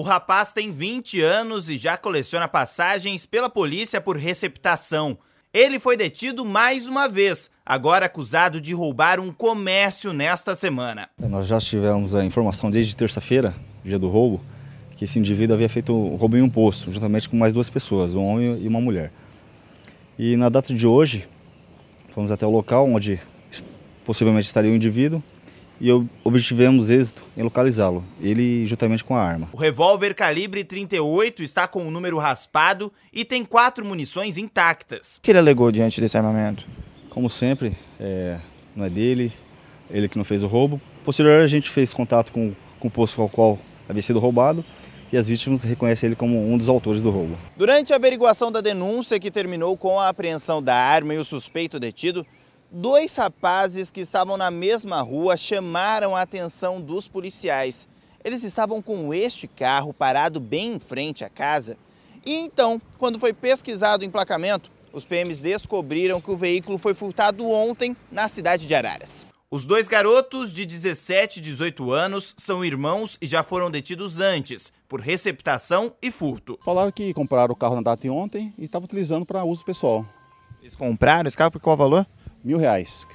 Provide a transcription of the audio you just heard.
O rapaz tem 20 anos e já coleciona passagens pela polícia por receptação. Ele foi detido mais uma vez, agora acusado de roubar um comércio nesta semana. Nós já tivemos a informação desde terça-feira, dia do roubo, que esse indivíduo havia feito roubo em um posto, juntamente com mais duas pessoas, um homem e uma mulher. E na data de hoje, fomos até o local onde possivelmente estaria o indivíduo, e obtivemos êxito em localizá-lo, ele juntamente com a arma. O revólver calibre 38 está com o um número raspado e tem quatro munições intactas. O que ele alegou diante desse armamento? Como sempre, é, não é dele, ele que não fez o roubo. Posteriormente, a gente fez contato com, com o posto ao qual havia sido roubado e as vítimas reconhecem ele como um dos autores do roubo. Durante a averiguação da denúncia, que terminou com a apreensão da arma e o suspeito detido, dois rapazes que estavam na mesma rua chamaram a atenção dos policiais. Eles estavam com este carro parado bem em frente à casa. E então, quando foi pesquisado o emplacamento, os PMs descobriram que o veículo foi furtado ontem na cidade de Araras. Os dois garotos de 17 e 18 anos são irmãos e já foram detidos antes por receptação e furto. Falaram que compraram o carro na data de ontem e estavam utilizando para uso pessoal. Eles compraram esse carro por qual valor? mil reais.